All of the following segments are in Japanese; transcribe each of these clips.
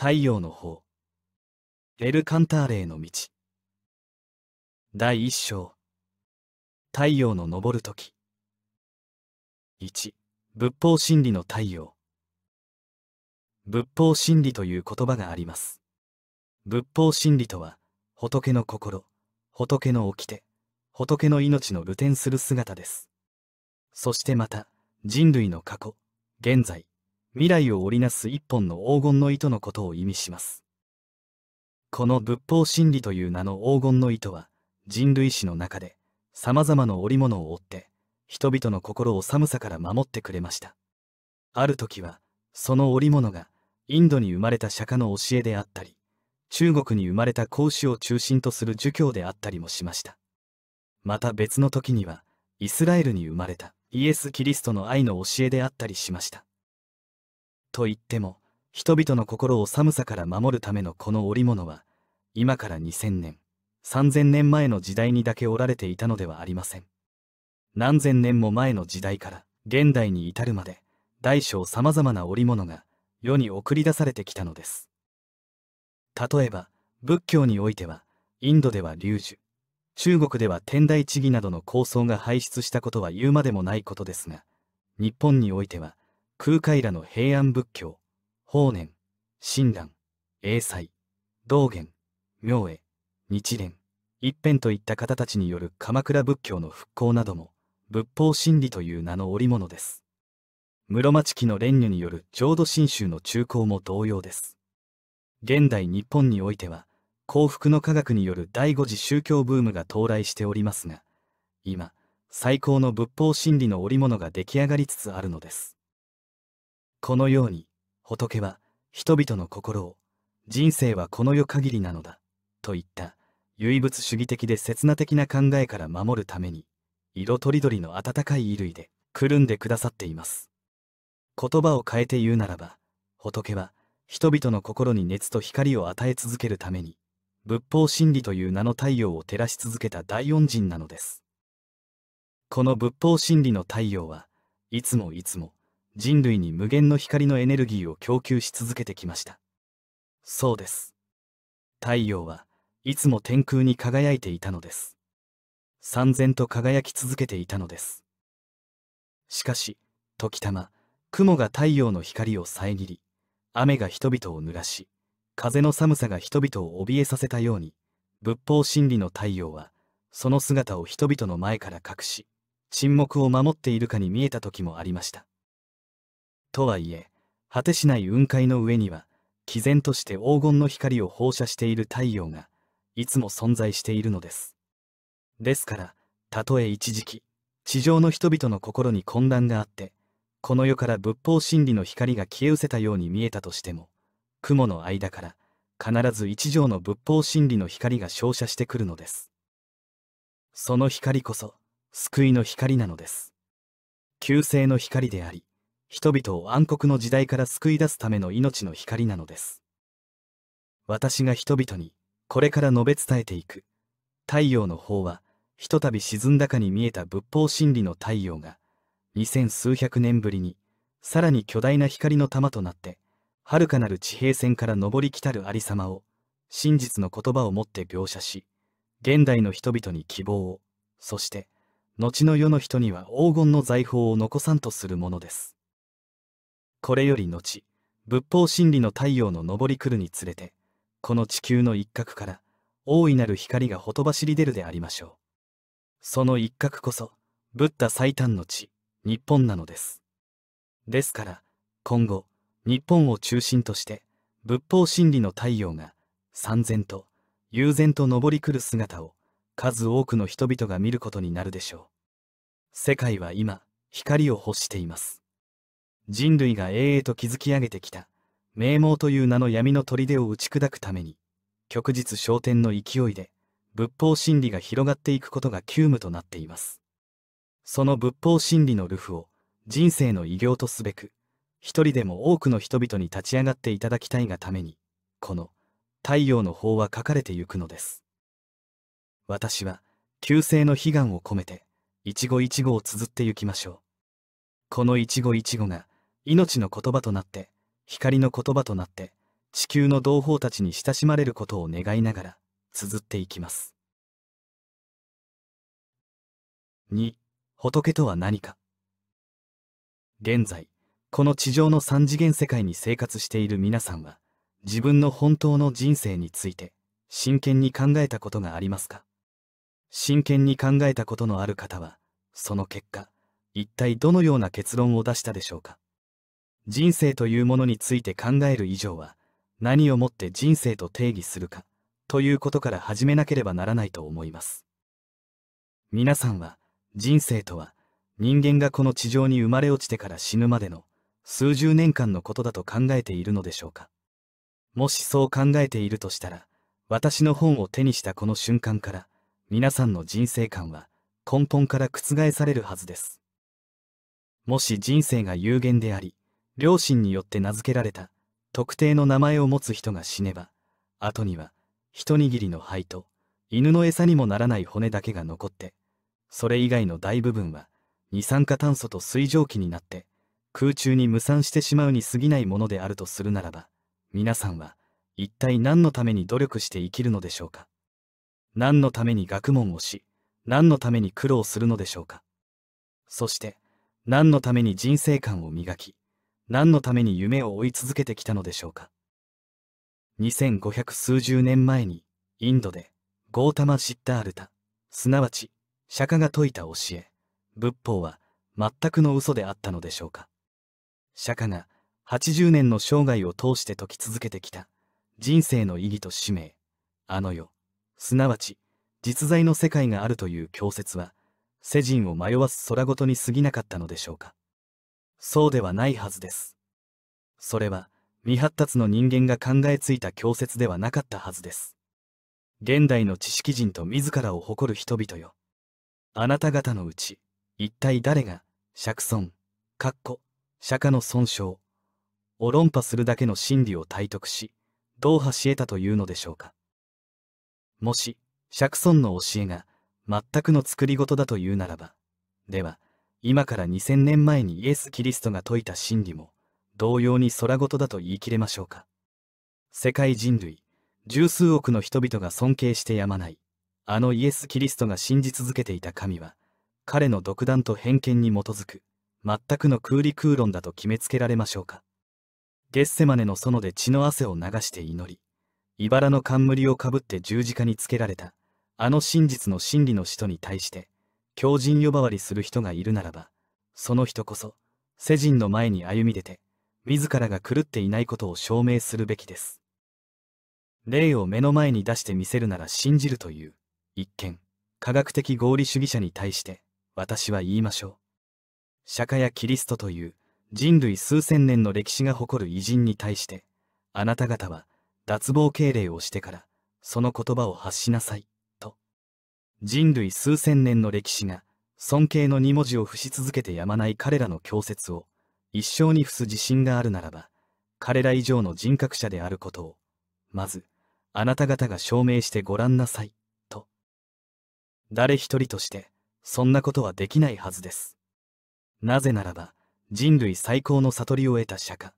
太陽の方エルカンターレへの道第一章太陽の昇る時1仏法真理の太陽仏法真理という言葉があります仏法真理とは仏の心仏の掟仏の命の流転する姿ですそしてまた人類の過去現在未来を織りなす一本の黄金の糸のことを意味します。この仏法真理という名の黄金の糸は、人類史の中で、様々な織物を織って、人々の心を寒さから守ってくれました。ある時は、その織物が、インドに生まれた釈迦の教えであったり、中国に生まれた孔子を中心とする儒教であったりもしました。また別の時には、イスラエルに生まれたイエス・キリストの愛の教えであったりしました。と言っても人々の心を寒さから守るためのこの織物は今から2000年3000年前の時代にだけ織られていたのではありません何千年も前の時代から現代に至るまで大小さまざまな織物が世に送り出されてきたのです例えば仏教においてはインドでは龍樹中国では天台地義などの構想が輩出したことは言うまでもないことですが日本においては空海らの平安仏教、法然、親鸞、英才、道元、明恵、日蓮、一辺といった方たちによる鎌倉仏教の復興なども、仏法真理という名の織物です。室町期の蓮如による浄土真宗の中興も同様です。現代日本においては、幸福の科学による第5次宗教ブームが到来しておりますが、今、最高の仏法真理の織物が出来上がりつつあるのです。このように仏は人々の心を人生はこの世限りなのだといった唯物主義的で刹那的な考えから守るために色とりどりの温かい衣類でくるんでくださっています言葉を変えて言うならば仏は人々の心に熱と光を与え続けるために仏法真理という名の太陽を照らし続けた大恩人なのですこの仏法真理の太陽はいつもいつも人類に無限の光のエネルギーを供給し続けてきましたそうです太陽はいつも天空に輝いていたのです三千と輝き続けていたのですしかし時たま雲が太陽の光を遮り雨が人々を濡らし風の寒さが人々を怯えさせたように仏法真理の太陽はその姿を人々の前から隠し沈黙を守っているかに見えた時もありましたとはいえ果てしない雲海の上には毅然として黄金の光を放射している太陽がいつも存在しているのですですからたとえ一時期地上の人々の心に混乱があってこの世から仏法真理の光が消え失せたように見えたとしても雲の間から必ず一条の仏法真理の光が照射してくるのですその光こそ救いの光なのです救世の光であり人々を暗黒の時代から救い出すための命の光なのです。私が人々にこれから述べ伝えていく太陽の方はひとたび沈んだかに見えた仏法真理の太陽が二千数百年ぶりにさらに巨大な光の玉となって遥かなる地平線から昇りきたるありさまを真実の言葉をもって描写し現代の人々に希望をそして後の世の人には黄金の財宝を残さんとするものです。これより後仏法真理の太陽の昇り来るにつれてこの地球の一角から大いなる光がほとばしり出るでありましょうその一角こそブッダ最短の地日本なのですですから今後日本を中心として仏法真理の太陽が三千と悠然と昇り来る姿を数多くの人々が見ることになるでしょう世界は今光を欲しています人類が永遠と築き上げてきた名門という名の闇の砦を打ち砕くために旭日昇天の勢いで仏法真理が広がっていくことが急務となっていますその仏法真理のルフを人生の偉業とすべく一人でも多くの人々に立ち上がっていただきたいがためにこの「太陽の法」は書かれてゆくのです私は旧姓の悲願を込めて一期一期を綴ってゆきましょうこの一期一期が命の言葉となって光の言葉となって地球の同胞たちに親しまれることを願いながら綴っていきます2仏とは何か現在この地上の三次元世界に生活している皆さんは自分の本当の人生について真剣に考えたことがありますか真剣に考えたことのある方はその結果一体どのような結論を出したでしょうか人生というものについて考える以上は何をもって人生と定義するかということから始めなければならないと思います皆さんは人生とは人間がこの地上に生まれ落ちてから死ぬまでの数十年間のことだと考えているのでしょうかもしそう考えているとしたら私の本を手にしたこの瞬間から皆さんの人生観は根本から覆されるはずですもし人生が有限であり両親によって名付けられた特定の名前を持つ人が死ねば後には一握りの灰と犬の餌にもならない骨だけが残ってそれ以外の大部分は二酸化炭素と水蒸気になって空中に無産してしまうに過ぎないものであるとするならば皆さんは一体何のために努力して生きるのでしょうか何のために学問をし何のために苦労するのでしょうかそして何のために人生観を磨き何のために夢を追い続けてきたのでしょうか2500数十年前にインドでゴータマ・シッタールタすなわち釈迦が説いた教え仏法は全くの嘘であったのでしょうか釈迦が80年の生涯を通して説き続けてきた人生の意義と使命あの世すなわち実在の世界があるという教説は世人を迷わす空ごとに過ぎなかったのでしょうかそうではないはずです。それは未発達の人間が考えついた教説ではなかったはずです。現代の知識人と自らを誇る人々よ。あなた方のうち、一体誰が、釈尊、かっこ、釈迦の損傷、を論破するだけの真理を体得し、どうし得たというのでしょうか。もし、釈尊の教えが、全くの作り事だというならば、では、今から2000年前にイエス・キリストが説いた真理も同様に空事だと言い切れましょうか世界人類十数億の人々が尊敬してやまないあのイエス・キリストが信じ続けていた神は彼の独断と偏見に基づく全くの空理空論だと決めつけられましょうかゲッセマネの園で血の汗を流して祈りいばらの冠をかぶって十字架につけられたあの真実の真理の使徒に対して狂人呼ばわりする人がいるならば、その人こそ、世人の前に歩み出て、自らが狂っていないことを証明するべきです。霊を目の前に出してみせるなら信じるという、一見、科学的合理主義者に対して、私は言いましょう。釈迦やキリストという、人類数千年の歴史が誇る偉人に対して、あなた方は、脱帽敬礼をしてから、その言葉を発しなさい。人類数千年の歴史が尊敬の二文字を付し続けてやまない彼らの教説を一生に付す自信があるならば彼ら以上の人格者であることをまずあなた方が証明してごらんなさいと誰一人としてそんなことはできないはずですなぜならば人類最高の悟りを得た釈迦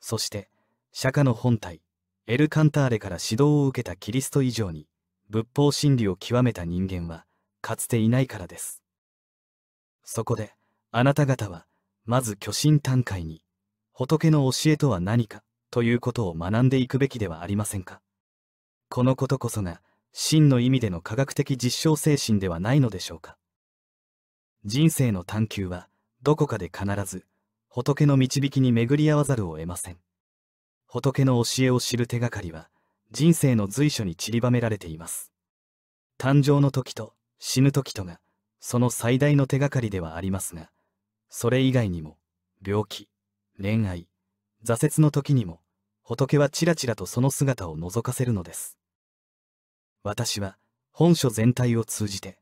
そして釈迦の本体エル・カンターレから指導を受けたキリスト以上に仏法真理を極めた人間はかつていないからですそこであなた方はまず虚心坦懐に仏の教えとは何かということを学んでいくべきではありませんかこのことこそが真の意味での科学的実証精神ではないのでしょうか人生の探求はどこかで必ず仏の導きに巡り合わざるを得ません仏の教えを知る手がかりは人生の随所に散りばめられています。誕生の時と死ぬ時とが、その最大の手がかりではありますが、それ以外にも、病気、恋愛、挫折の時にも、仏はちらちらとその姿を覗かせるのです。私は、本書全体を通じて、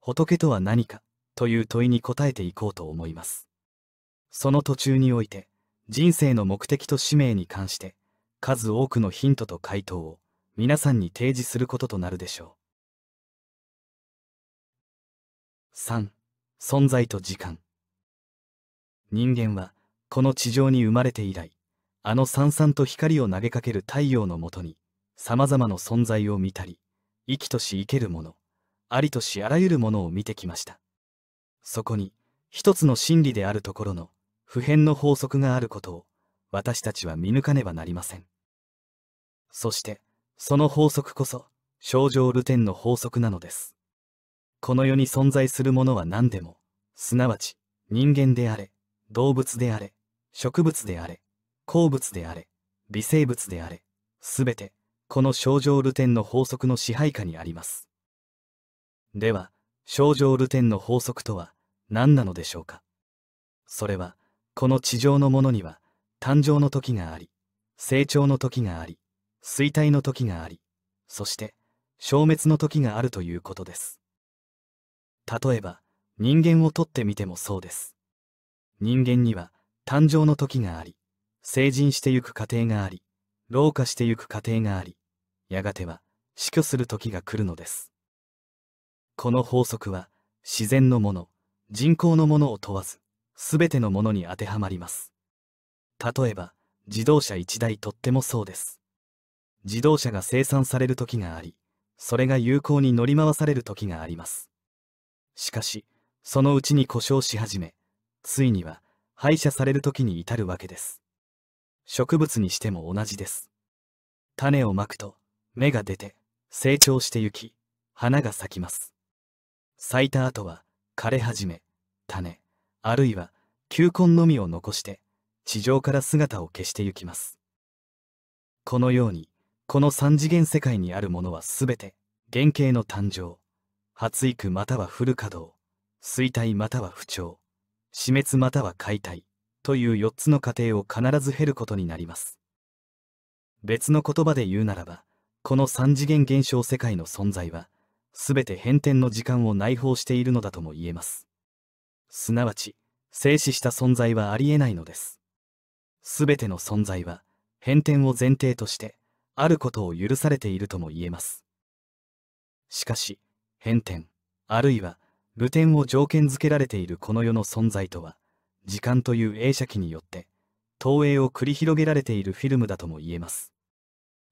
仏とは何か、という問いに答えていこうと思います。その途中において、人生の目的と使命に関して、数多くのヒントと回答を皆さんに提示することとなるでしょう。3. 存在と時間人間はこの地上に生まれて以来あのさんさんと光を投げかける太陽のもとにさまざまな存在を見たり生きとし生けるものありとしあらゆるものを見てきましたそこに一つの真理であるところの普遍の法則があることを私たちは見抜かねばなりませんそして、その法則こそ、症状ルテンの法則なのです。この世に存在するものは何でも、すなわち、人間であれ、動物であれ、植物であれ、鉱物であれ、微生物であれ、すべて、この症状ルテンの法則の支配下にあります。では、症状ルテンの法則とは、何なのでしょうか。それは、この地上のものには、誕生の時があり、成長の時があり、衰退の時がありそして消滅の時があるということです例えば人間をとってみてもそうです人間には誕生の時があり成人してゆく過程があり老化してゆく過程がありやがては死去する時が来るのですこの法則は自然のもの人工のものを問わず全てのものに当てはまります例えば自動車1台とってもそうです自動車が生産される時があり、それが有効に乗り回される時があります。しかし、そのうちに故障し始め、ついには廃車される時に至るわけです。植物にしても同じです。種をまくと、芽が出て、成長してゆき、花が咲きます。咲いた後は、枯れ始め、種、あるいは、球根のみを残して、地上から姿を消してゆきます。このように、この三次元世界にあるものは全て原型の誕生発育またはフル稼働衰退または不調死滅または解体という4つの過程を必ず経ることになります別の言葉で言うならばこの三次元現象世界の存在は全て変転の時間を内包しているのだとも言えますすなわち静止した存在はありえないのです全ての存在は変転を前提としてあることを許されているとも言えます。しかし、変転、あるいは、ル天を条件づけられているこの世の存在とは、時間という映写機によって、投影を繰り広げられているフィルムだとも言えます。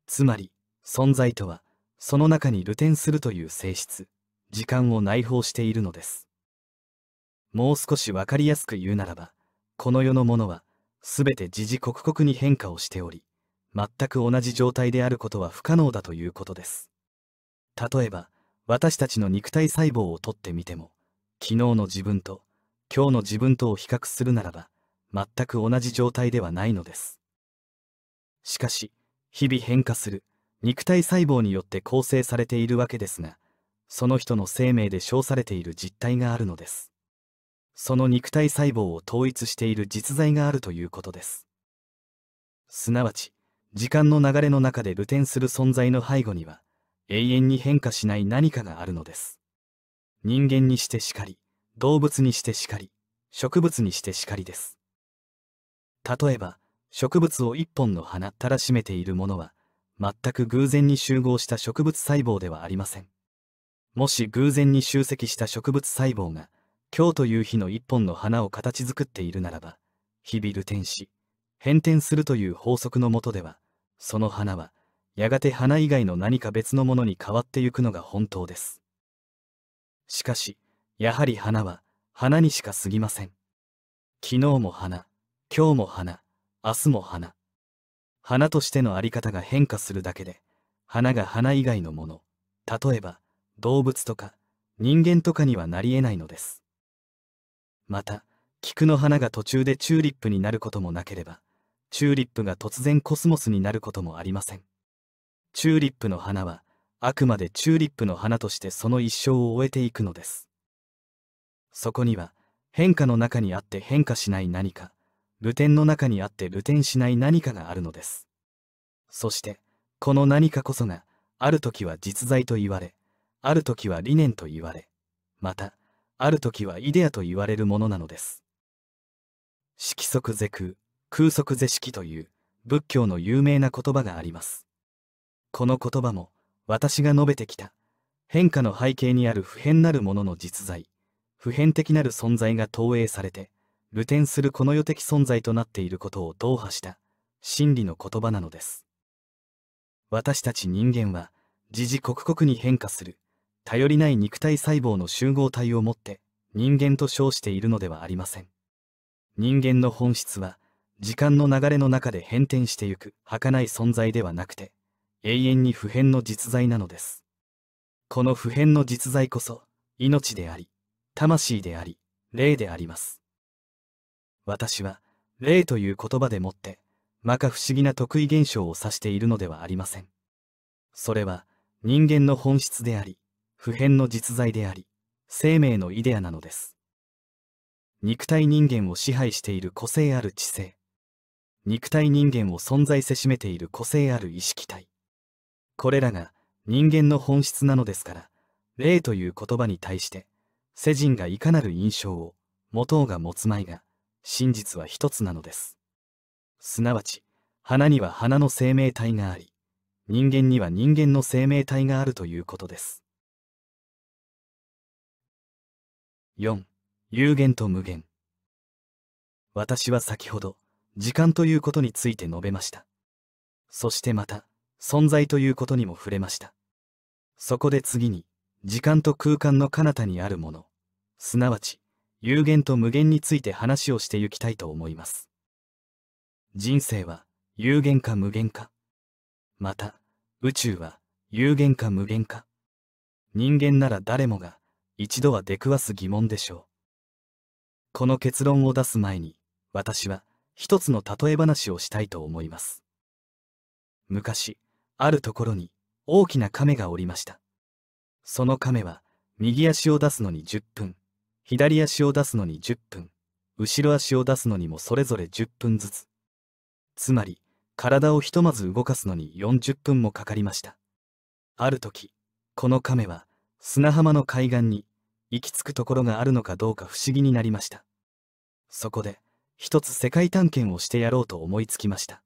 つまり、存在とは、その中に流転するという性質、時間を内包しているのです。もう少しわかりやすく言うならば、この世のものは、すべて時々刻々に変化をしており、全く同じ状態であることは不可能だということです例えば私たちの肉体細胞をとってみても昨日の自分と今日の自分とを比較するならば全く同じ状態ではないのですしかし日々変化する肉体細胞によって構成されているわけですがその人の生命で称されている実体があるのですその肉体細胞を統一している実在があるということですすなわち時間の流れの中で流転する存在の背後には、永遠に変化しない何かがあるのです。人間にしてしかり、動物にしてしかり、植物にしてしかりです。例えば、植物を一本の花たらしめているものは、全く偶然に集合した植物細胞ではありません。もし偶然に集積した植物細胞が、今日という日の一本の花を形作っているならば、日々ルテし、変転するという法則のもとではその花はやがて花以外の何か別のものに変わってゆくのが本当ですしかしやはり花は花にしか過ぎません昨日も花今日も花明日も花花としての在り方が変化するだけで花が花以外のもの例えば動物とか人間とかにはなりえないのですまた菊の花が途中でチューリップになることもなければチューリップが突然コスモスになることもありません。チューリップの花は、あくまでチューリップの花としてその一生を終えていくのです。そこには、変化の中にあって変化しない何か、露天の中にあって露天しない何かがあるのです。そして、この何かこそが、ある時は実在と言われ、ある時は理念と言われ、また、ある時はイデアと言われるものなのです。色即是空、空足是式という仏教の有名な言葉があります。この言葉も私が述べてきた変化の背景にある普遍なるものの実在、普遍的なる存在が投影されて、流転するこの世的存在となっていることを同破した真理の言葉なのです。私たち人間は時々刻々に変化する頼りない肉体細胞の集合体を持って人間と称しているのではありません。人間の本質は時間の流れの中で変転してゆく儚い存在ではなくて、永遠に普遍の実在なのです。この普遍の実在こそ、命であり、魂であり、霊であります。私は、霊という言葉でもって、摩訶不思議な特異現象を指しているのではありません。それは、人間の本質であり、普遍の実在であり、生命のイデアなのです。肉体人間を支配している個性ある知性、肉体人間を存在せしめている個性ある意識体これらが人間の本質なのですから霊という言葉に対して世人がいかなる印象を持とうが持つまいが真実は一つなのですすなわち花には花の生命体があり人間には人間の生命体があるということです4有限と無限私は先ほど時間ということについて述べました。そしてまた、存在ということにも触れました。そこで次に、時間と空間の彼方にあるもの、すなわち、有限と無限について話をしてゆきたいと思います。人生は、有限か無限か。また、宇宙は、有限か無限か。人間なら誰もが、一度は出くわす疑問でしょう。この結論を出す前に、私は、一つの例え話をしたいと思います昔あるところに大きな亀がおりましたその亀は右足を出すのに10分左足を出すのに10分後ろ足を出すのにもそれぞれ10分ずつつまり体をひとまず動かすのに40分もかかりましたある時この亀は砂浜の海岸に行き着くところがあるのかどうか不思議になりましたそこで一つ世界探検をしてやろうと思いつきました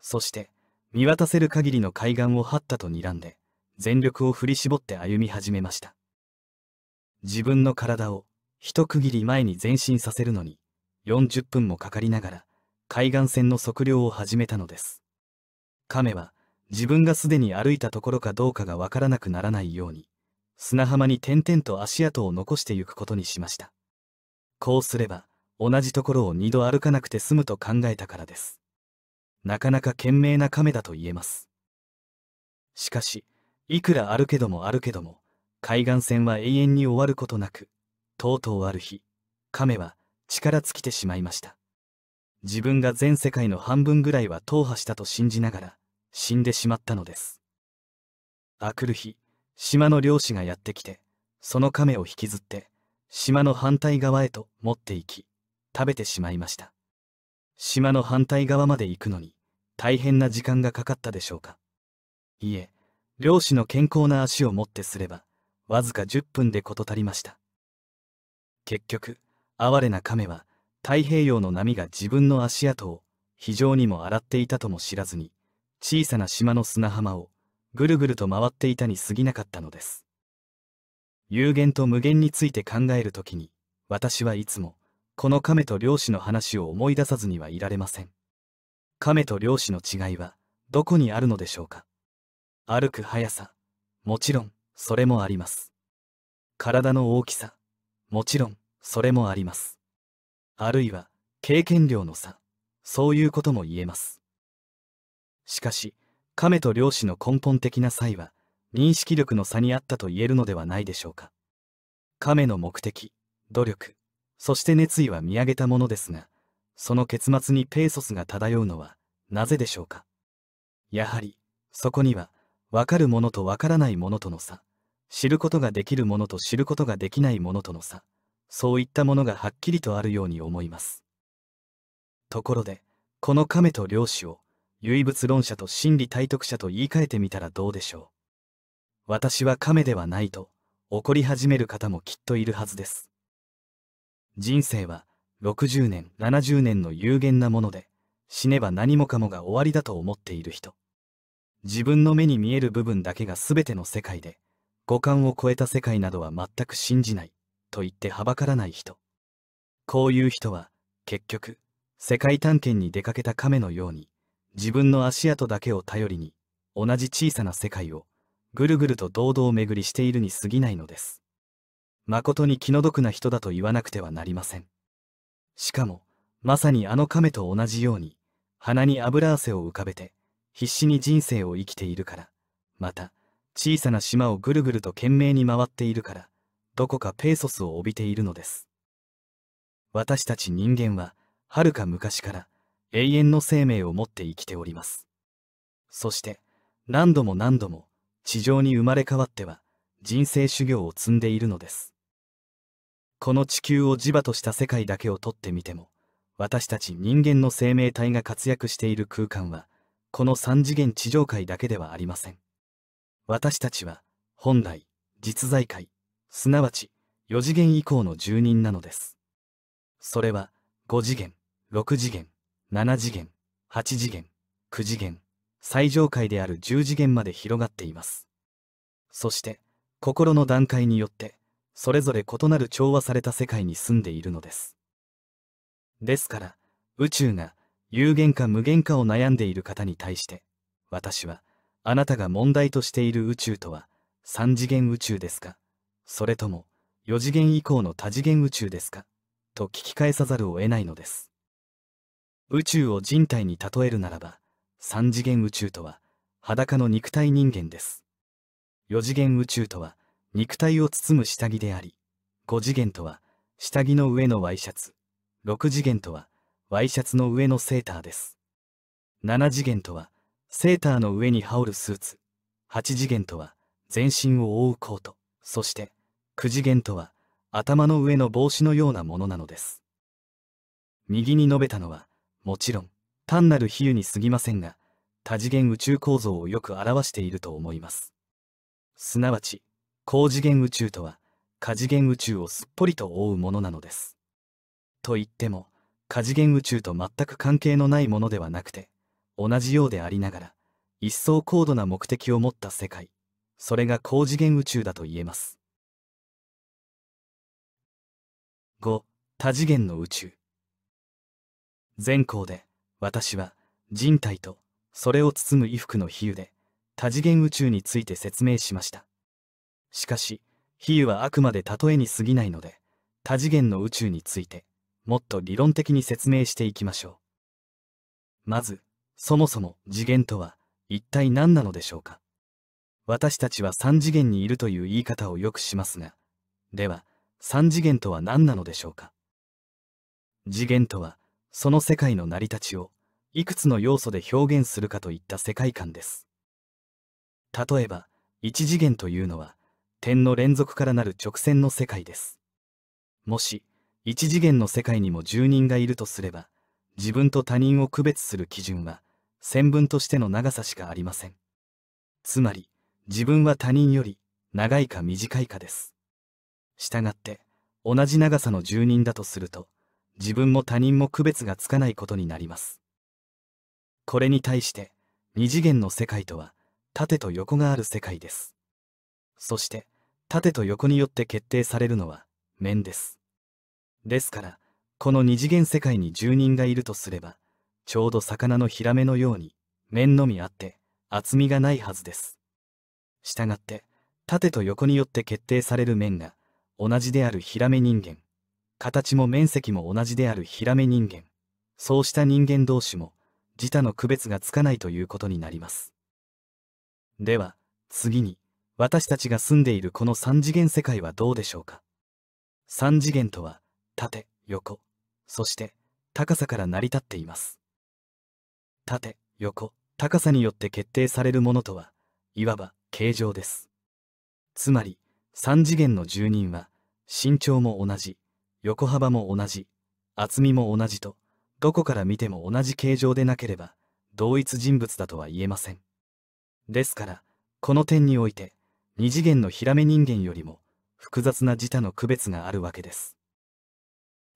そして見渡せる限りの海岸をはったと睨んで全力を振り絞って歩み始めました自分の体を一区切り前に前進させるのに40分もかかりながら海岸線の測量を始めたのです亀は自分がすでに歩いたところかどうかがわからなくならないように砂浜に点々と足跡を残してゆくことにしましたこうすれば同じところを二度歩かなくて済むと考えたからです。なかなか賢明な亀だと言えます。しかし、いくらあるけどもあるけども、海岸線は永遠に終わることなく、とうとうある日、亀は力尽きてしまいました。自分が全世界の半分ぐらいは踏破したと信じながら、死んでしまったのです。あくる日、島の漁師がやってきて、その亀を引きずって、島の反対側へと持っていき、食べてしまいました島の反対側まで行くのに大変な時間がかかったでしょうかいえ漁師の健康な足を持ってすればわずか10分で事足りました結局哀れな亀は太平洋の波が自分の足跡を非常にも洗っていたとも知らずに小さな島の砂浜をぐるぐると回っていたに過ぎなかったのです有限と無限について考える時に私はいつもこの亀と漁師の話を思い出さずにはいられません。亀と漁師の違いはどこにあるのでしょうか歩く速さ、もちろんそれもあります。体の大きさ、もちろんそれもあります。あるいは経験量の差、そういうことも言えます。しかし、亀と漁師の根本的な差異は、認識力の差にあったと言えるのではないでしょうか。亀の目的、努力、そして熱意は見上げたものですが、その結末にペーソスが漂うのは、なぜでしょうか。やはり、そこには、わかるものとわからないものとの差、知ることができるものと知ることができないものとの差、そういったものがはっきりとあるように思います。ところで、この亀と漁師を、唯物論者と真理体得者と言い換えてみたらどうでしょう。私は亀ではないと、怒り始める方もきっといるはずです。人生は60年、70年の有限なもので、死ねば何もかもが終わりだと思っている人。自分の目に見える部分だけが全ての世界で、五感を超えた世界などは全く信じない、と言ってはばからない人。こういう人は、結局、世界探検に出かけた亀のように、自分の足跡だけを頼りに、同じ小さな世界を、ぐるぐると堂々巡りしているに過ぎないのです。誠に気の毒な人だと言わなくてはなりません。しかも、まさにあの亀と同じように、鼻に油汗を浮かべて、必死に人生を生きているから、また、小さな島をぐるぐると懸命に回っているから、どこかペーソスを帯びているのです。私たち人間は、はるか昔から永遠の生命を持って生きております。そして、何度も何度も、地上に生まれ変わっては、人生修行を積んでいるのです。この地球を磁場とした世界だけをとってみても私たち人間の生命体が活躍している空間はこの3次元地上界だけではありません私たちは本来実在界すなわち4次元以降の住人なのですそれは5次元6次元7次元8次元9次元最上階である10次元まで広がっていますそして心の段階によってそれぞれ異なる調和された世界に住んでいるのです。ですから、宇宙が有限か無限かを悩んでいる方に対して、私は、あなたが問題としている宇宙とは、3次元宇宙ですかそれとも、4次元以降の多次元宇宙ですかと聞き返さざるを得ないのです。宇宙を人体に例えるならば、3次元宇宙とは、裸の肉体人間です。4次元宇宙とは、肉体を包む下着であり、5次元とは、下着の上のワイシャツ、6次元とは、ワイシャツの上のセーターです。7次元とは、セーターの上に羽織るスーツ、8次元とは、全身を覆うコート、そして、9次元とは、頭の上の帽子のようなものなのです。右に述べたのは、もちろん、単なる比喩に過ぎませんが、多次元宇宙構造をよく表していると思います。すなわち、高次元宇宙とは、下次元宇宙をすっぽりと覆うものなのです。と言っても、下次元宇宙と全く関係のないものではなくて、同じようでありながら、一層高度な目的を持った世界、それが高次元宇宙だと言えます。5. 多次元の宇宙全校で、私は、人体と、それを包む衣服の比喩で、多次元宇宙について説明しました。しかし、比喩はあくまで例えに過ぎないので、多次元の宇宙について、もっと理論的に説明していきましょう。まず、そもそも次元とは一体何なのでしょうか私たちは3次元にいるという言い方をよくしますが、では、3次元とは何なのでしょうか次元とは、その世界の成り立ちを、いくつの要素で表現するかといった世界観です。例えば、1次元というのは、点の連続からなる直線の世界です。もし、一次元の世界にも住人がいるとすれば、自分と他人を区別する基準は、線分としての長さしかありません。つまり、自分は他人より長いか短いかです。したがって、同じ長さの住人だとすると、自分も他人も区別がつかないことになります。これに対して、二次元の世界とは、縦と横がある世界です。そして、縦と横によって決定されるのは面です。ですから、この二次元世界に住人がいるとすれば、ちょうど魚のヒラメのように面のみあって厚みがないはずです。したがって、縦と横によって決定される面が同じであるヒラメ人間、形も面積も同じであるヒラメ人間、そうした人間同士も自他の区別がつかないということになります。では、次に、私たちが住んでいるこの三次元世界はどうでしょうか三次元とは縦横そして高さから成り立っています縦横高さによって決定されるものとはいわば形状ですつまり三次元の住人は身長も同じ横幅も同じ厚みも同じとどこから見ても同じ形状でなければ同一人物だとは言えませんですからこの点において二次元のヒラメ人間よりも複雑な自他の区別があるわけです。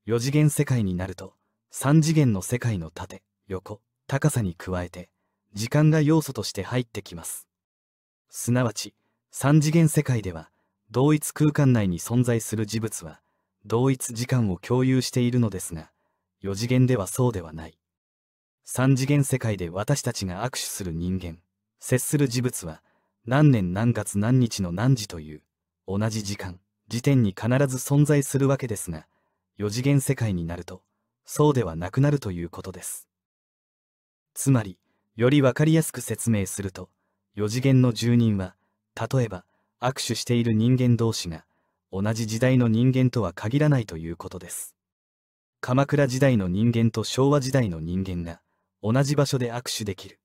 四次元世界になると三次元の世界の縦、横、高さに加えて時間が要素として入ってきます。すなわち三次元世界では同一空間内に存在する事物は同一時間を共有しているのですが四次元ではそうではない。三次元世界で私たちが握手する人間、接する事物は何年何月何日の何時という、同じ時間、時点に必ず存在するわけですが、4次元世界になると、そうではなくなるということです。つまり、より分かりやすく説明すると、4次元の住人は、例えば、握手している人間同士が、同じ時代の人間とは限らないということです。鎌倉時代の人間と昭和時代の人間が、同じ場所で握手できる。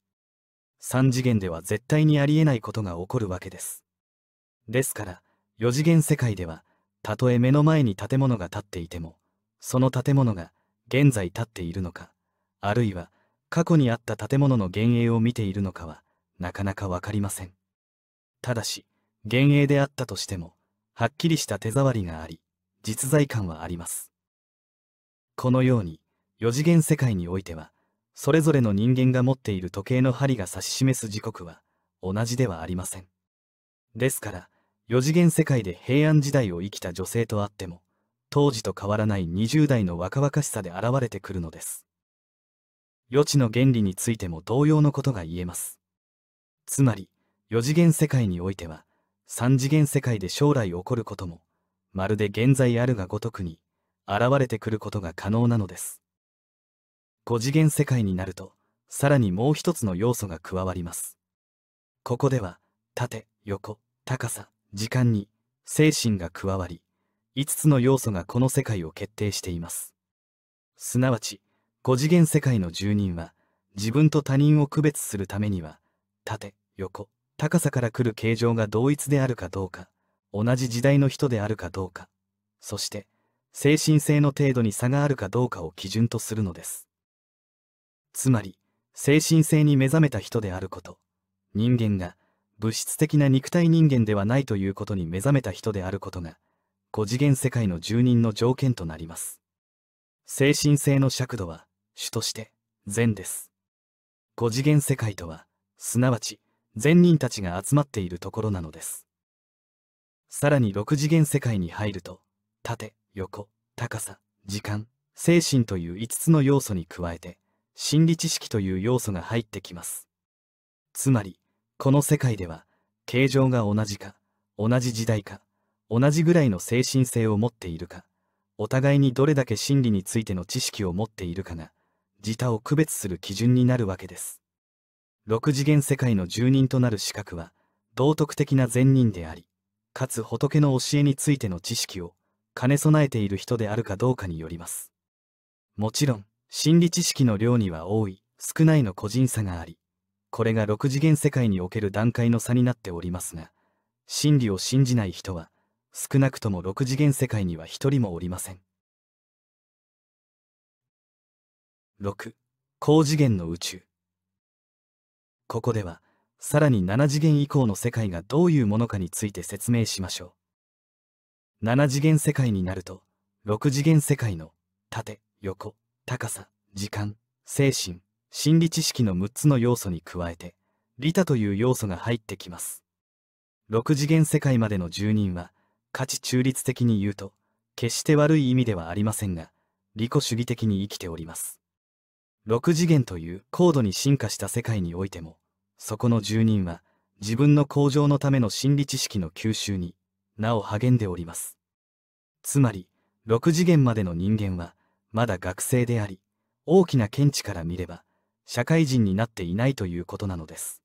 3次元では絶対にありえないことが起こるわけです。ですから4次元世界ではたとえ目の前に建物が建っていてもその建物が現在建っているのかあるいは過去にあった建物の幻影を見ているのかはなかなか分かりませんただし幻影であったとしてもはっきりした手触りがあり実在感はありますこのように4次元世界においてはそれぞれの人間が持っている時計の針が指し示す時刻は同じではありません。ですから、四次元世界で平安時代を生きた女性とあっても、当時と変わらない20代の若々しさで現れてくるのです。予知の原理についても同様のことが言えます。つまり、四次元世界においては、三次元世界で将来起こることも、まるで現在あるがごとくに、現れてくることが可能なのです。5次元世界になるとさらにもう一つの要素が加わりますここでは縦横高さ時間に精神が加わり5つの要素がこの世界を決定していますすなわち5次元世界の住人は自分と他人を区別するためには縦横高さから来る形状が同一であるかどうか同じ時代の人であるかどうかそして精神性の程度に差があるかどうかを基準とするのですつまり精神性に目覚めた人であること人間が物質的な肉体人間ではないということに目覚めた人であることが5次元世界の住人の条件となります精神性の尺度は主として善です5次元世界とはすなわち善人たちが集まっているところなのですさらに6次元世界に入ると縦横高さ時間精神という5つの要素に加えて心理知識という要素が入ってきます。つまり、この世界では、形状が同じか、同じ時代か、同じぐらいの精神性を持っているか、お互いにどれだけ心理についての知識を持っているかが、自他を区別する基準になるわけです。6次元世界の住人となる資格は、道徳的な善人であり、かつ仏の教えについての知識を兼ね備えている人であるかどうかによります。もちろん、心理知識の量には多い、少ないの個人差があり、これが6次元世界における段階の差になっておりますが、真理を信じない人は、少なくとも6次元世界には一人もおりません。6. 高次元の宇宙ここでは、さらに7次元以降の世界がどういうものかについて説明しましょう。7次元世界になると、6次元世界の縦、横、高さ、時間、精神、心理知識の6つの要素に加えて、利他という要素が入ってきます。6次元世界までの住人は、価値中立的に言うと、決して悪い意味ではありませんが、利己主義的に生きております。6次元という高度に進化した世界においても、そこの住人は自分の向上のための心理知識の吸収になお励んでおります。つまり、6次元までの人間はまだ学生であり大きな見地から見れば社会人になっていないということなのです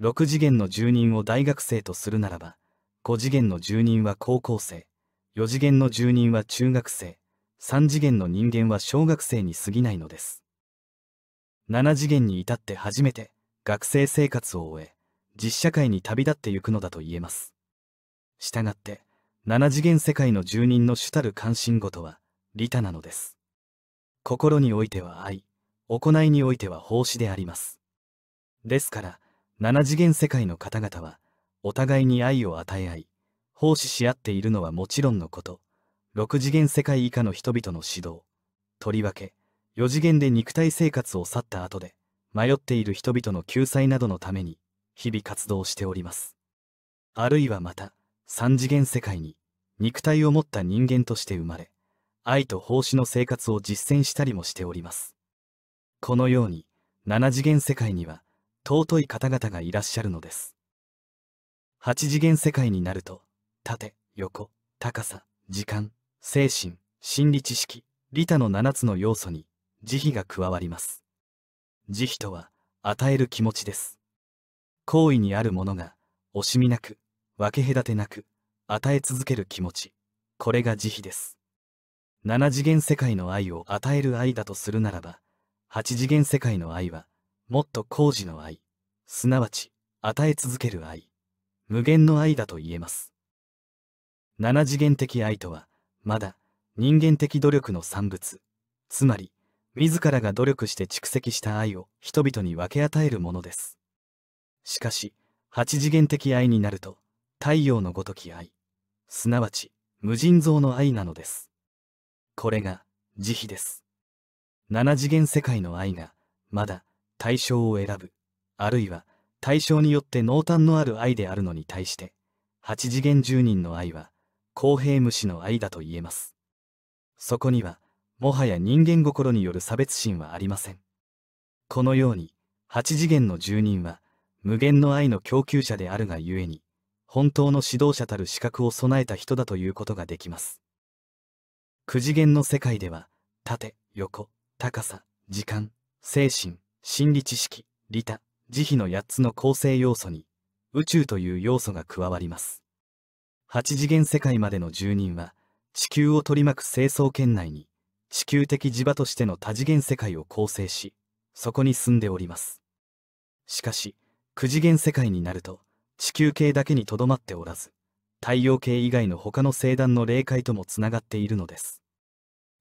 6次元の住人を大学生とするならば5次元の住人は高校生4次元の住人は中学生3次元の人間は小学生に過ぎないのです7次元に至って初めて学生生活を終え実社会に旅立ってゆくのだと言えますしたがって7次元世界の住人の主たる関心事は利他なのです心においては愛行いにおいては奉仕でありますですから7次元世界の方々はお互いに愛を与え合い奉仕し合っているのはもちろんのこと6次元世界以下の人々の指導とりわけ4次元で肉体生活を去った後で迷っている人々の救済などのために日々活動しておりますあるいはまた3次元世界に肉体を持った人間として生まれ愛と奉仕の生活を実践したりもしております。このように、7次元世界には、尊い方々がいらっしゃるのです。8次元世界になると、縦、横、高さ、時間、精神、心理知識、利他の7つの要素に、慈悲が加わります。慈悲とは、与える気持ちです。行為にあるものが、惜しみなく、分け隔てなく、与え続ける気持ち。これが慈悲です。7次元世界の愛を与える愛だとするならば、8次元世界の愛は、もっと工事の愛、すなわち、与え続ける愛、無限の愛だと言えます。7次元的愛とは、まだ、人間的努力の産物、つまり、自らが努力して蓄積した愛を人々に分け与えるものです。しかし、8次元的愛になると、太陽のごとき愛、すなわち、無尽蔵の愛なのです。これが慈悲です。7次元世界の愛がまだ対象を選ぶ、あるいは対象によって濃淡のある愛であるのに対して、8次元住人の愛は公平無視の愛だと言えます。そこには、もはや人間心による差別心はありません。このように、8次元の住人は、無限の愛の供給者であるがゆえに、本当の指導者たる資格を備えた人だということができます。九次元の世界では縦横高さ時間精神心理知識利他慈悲の8つの構成要素に宇宙という要素が加わります八次元世界までの住人は地球を取り巻く成層圏内に地球的磁場としての多次元世界を構成しそこに住んでおりますしかし九次元世界になると地球系だけにとどまっておらず太陽系以外の他の星団の霊界ともつながっているのです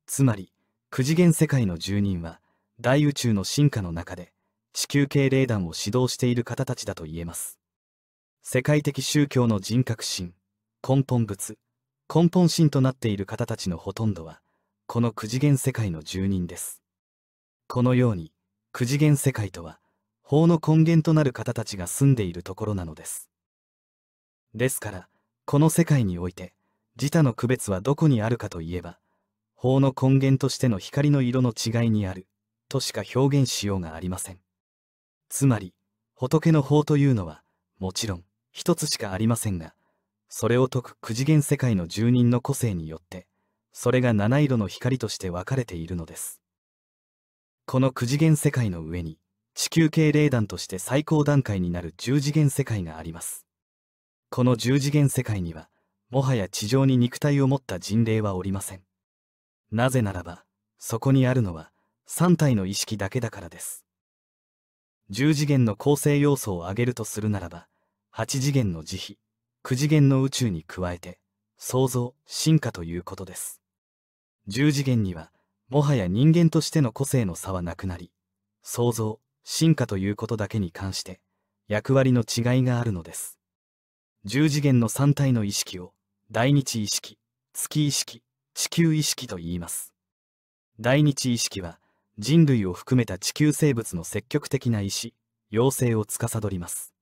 つまり9次元世界の住人は大宇宙の進化の中で地球系霊団を指導している方たちだと言えます世界的宗教の人格心根本仏根本神となっている方たちのほとんどはこの9次元世界の住人ですこのように9次元世界とは法の根源となる方たちが住んでいるところなのですですからこの世界において自他の区別はどこにあるかといえば法の根源としての光の色の違いにあるとしか表現しようがありませんつまり仏の法というのはもちろん一つしかありませんがそれを解く九次元世界の住人の個性によってそれが七色の光として分かれているのですこの九次元世界の上に地球系霊団として最高段階になる十次元世界がありますこの十次元世界には、もはや地上に肉体を持った人霊はおりません。なぜならば、そこにあるのは、3体の意識だけだからです。10次元の構成要素を挙げるとするならば、8次元の慈悲、9次元の宇宙に加えて、創造、進化ということです。10次元には、もはや人間としての個性の差はなくなり、創造、進化ということだけに関して、役割の違いがあるのです。10次元の3体の意識を大日意識、月意識、地球意識と言います。大日意識は人類を含めた地球生物の積極的な意志、要請を司ります。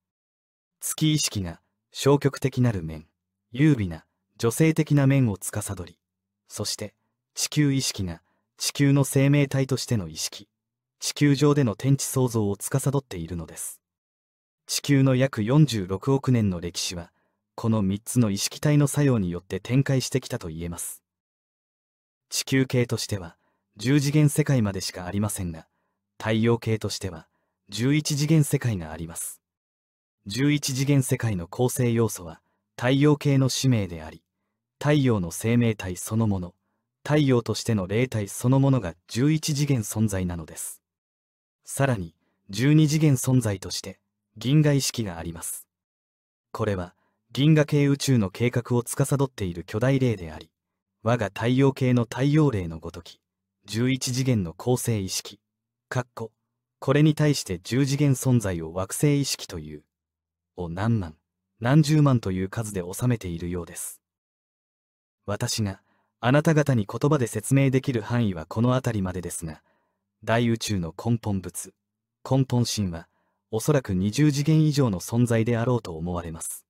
月意識が消極的なる面、優美な女性的な面を司り、そして地球意識が地球の生命体としての意識、地球上での天地創造を司っているのです。地球の約46億年の歴史はこの3つの意識体の作用によって展開してきたと言えます地球系としては10次元世界までしかありませんが太陽系としては11次元世界があります11次元世界の構成要素は太陽系の使命であり太陽の生命体そのもの太陽としての霊体そのものが11次元存在なのですさらに12次元存在として銀河意識があります。これは銀河系宇宙の計画を司っている巨大霊であり、我が太陽系の太陽霊のごとき、11次元の構成意識、かっこ、これに対して10次元存在を惑星意識という、を何万、何十万という数で収めているようです。私が、あなた方に言葉で説明できる範囲はこの辺りまでですが、大宇宙の根本物、根本神話、おそらく20次元以上の存在であろうと思われます。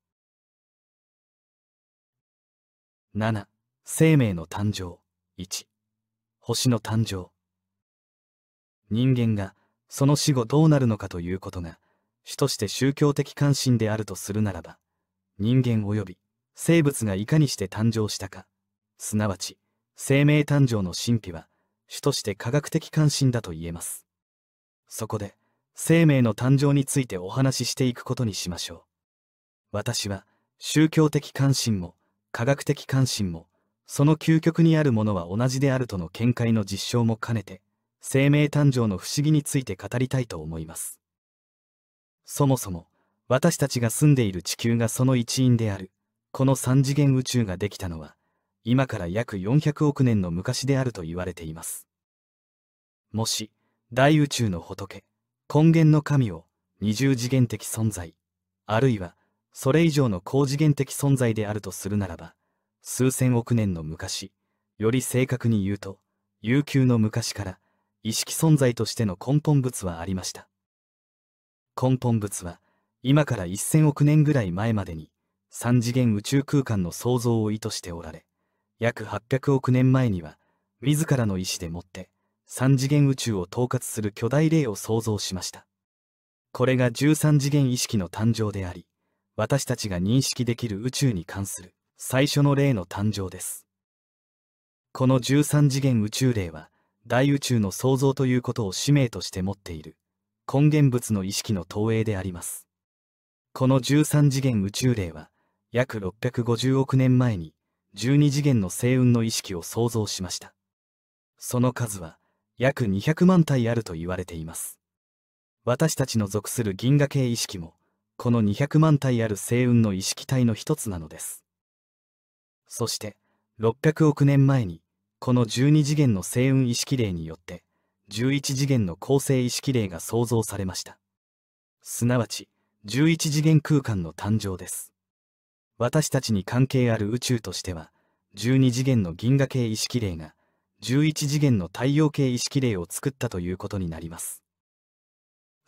7. 生命の誕生1星の誕生人間がその死後どうなるのかということが主として宗教的関心であるとするならば人間及び生物がいかにして誕生したかすなわち生命誕生の神秘は主として科学的関心だと言えますそこで生命の誕生についてお話ししていくことにしましょう。私は、宗教的関心も、科学的関心も、その究極にあるものは同じであるとの見解の実証も兼ねて、生命誕生の不思議について語りたいと思います。そもそも、私たちが住んでいる地球がその一員である、この三次元宇宙ができたのは、今から約400億年の昔であると言われています。もし、大宇宙の仏、根源の神を二重次元的存在、あるいはそれ以上の高次元的存在であるとするならば、数千億年の昔、より正確に言うと、悠久の昔から意識存在としての根本物はありました。根本物は、今から1000億年ぐらい前までに、3次元宇宙空間の創造を意図しておられ、約800億年前には、自らの意志でもって、3次元宇宙を統括する巨大霊を創造しましたこれが13次元意識の誕生であり私たちが認識できる宇宙に関する最初の霊の誕生ですこの13次元宇宙霊は大宇宙の創造ということを使命として持っている根源物の意識の投影でありますこの13次元宇宙霊は約650億年前に12次元の星雲の意識を創造しましたその数は約200万体あると言われています私たちの属する銀河系意識もこの200万体ある星雲の意識体の一つなのですそして600億年前にこの12次元の星雲意識霊によって11次元の構成意識霊が創造されましたすなわち11次元空間の誕生です私たちに関係ある宇宙としては12次元の銀河系意識霊が11次元の太陽系意識例を作ったということになります。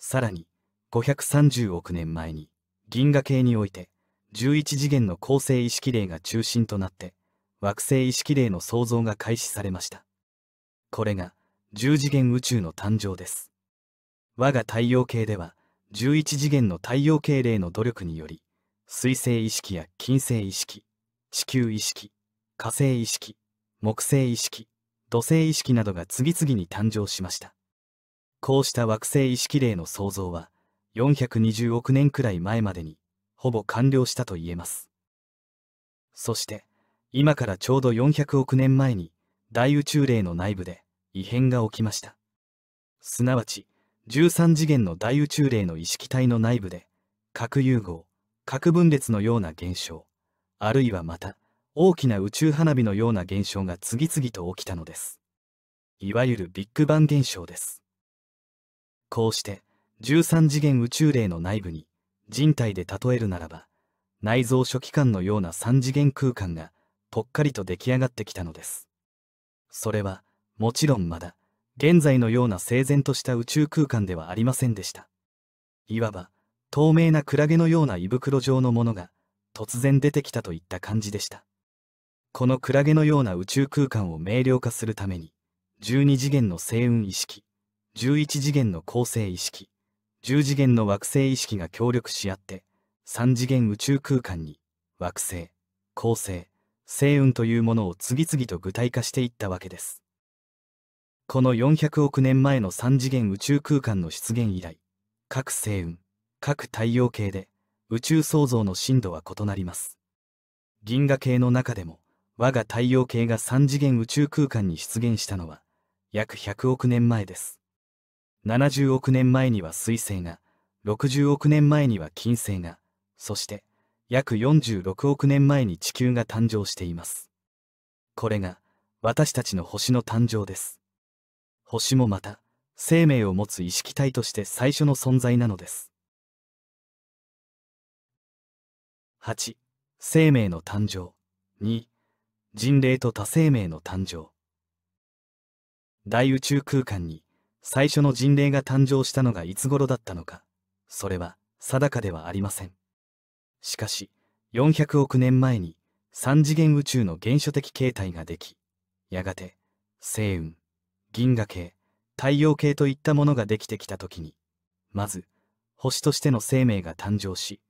さらに、530億年前に、銀河系において、11次元の恒星意識例が中心となって、惑星意識例の創造が開始されました。これが、10次元宇宙の誕生です。我が太陽系では、11次元の太陽系例の努力により、水星意識や金星意識、地球意識、火星意識、木星意識、土星意識などが次々に誕生しましたこうした惑星意識例の創造は420億年くらい前までにほぼ完了したと言えますそして今からちょうど400億年前に大宇宙霊の内部で異変が起きましたすなわち13次元の大宇宙霊の意識体の内部で核融合核分裂のような現象あるいはまた大きな宇宙花火のような現象が次々と起きたのです。いわゆるビッグバン現象です。こうして13次元宇宙霊の内部に人体で例えるならば内臓初期間のような3次元空間がぽっかりと出来上がってきたのです。それはもちろんまだ現在のような整然とした宇宙空間ではありませんでした。いわば透明なクラゲのような胃袋状のものが突然出てきたといった感じでした。このクラゲのような宇宙空間を明瞭化するために、12次元の星雲意識、11次元の恒星意識、10次元の惑星意識が協力し合って、3次元宇宙空間に、惑星、恒星、星雲というものを次々と具体化していったわけです。この400億年前の3次元宇宙空間の出現以来、各星雲、各太陽系で宇宙創造の深度は異なります。銀河系の中でも我が太陽系が3次元宇宙空間に出現したのは約100億年前です70億年前には水星が60億年前には金星がそして約46億年前に地球が誕生していますこれが私たちの星の誕生です星もまた生命を持つ意識体として最初の存在なのです8生命の誕生2人類と多生命の誕生大宇宙空間に最初の人類が誕生したのがいつ頃だったのかそれは定かではありませんしかし400億年前に3次元宇宙の原初的形態ができやがて星雲銀河系太陽系といったものができてきた時にまず星としての生命が誕生し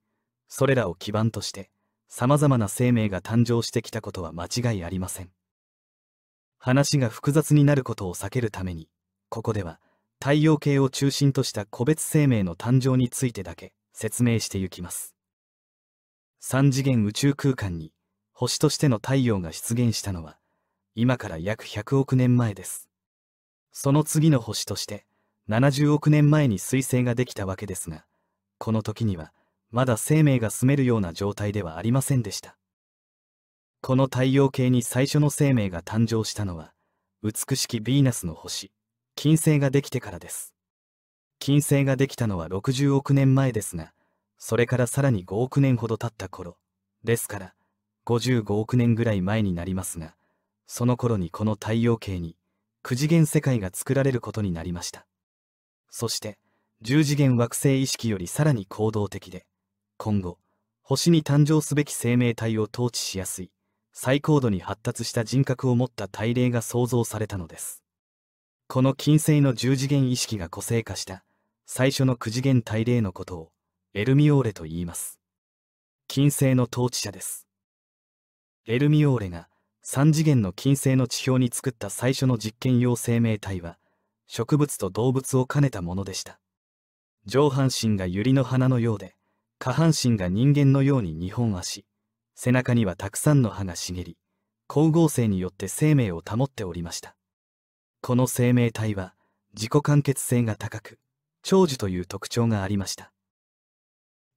それらを基盤として様々な生命が誕生してきたことは間違いありません。話が複雑になることを避けるために、ここでは太陽系を中心とした個別生命の誕生についてだけ説明してゆきます。3次元宇宙空間に星としての太陽が出現したのは、今から約100億年前です。その次の星として、70億年前に彗星ができたわけですが、この時には、まだ生命が住めるような状態ではありませんでしたこの太陽系に最初の生命が誕生したのは美しきヴィーナスの星金星ができてからです金星ができたのは60億年前ですがそれからさらに5億年ほど経った頃ですから55億年ぐらい前になりますがその頃にこの太陽系に9次元世界が作られることになりましたそして10次元惑星意識よりさらに行動的で今後、星に誕生すべき生命体を統治しやすい、最高度に発達した人格を持った大霊が創造されたのです。この金星の十次元意識が個性化した、最初の九次元大霊のことを、エルミオーレと言います。金星の統治者です。エルミオーレが3次元の金星の地表に作った最初の実験用生命体は、植物と動物を兼ねたものでした。上半身が百合の花のようで、下半身が人間のように2本足背中にはたくさんの歯が茂り光合成によって生命を保っておりましたこの生命体は自己完結性が高く長寿という特徴がありました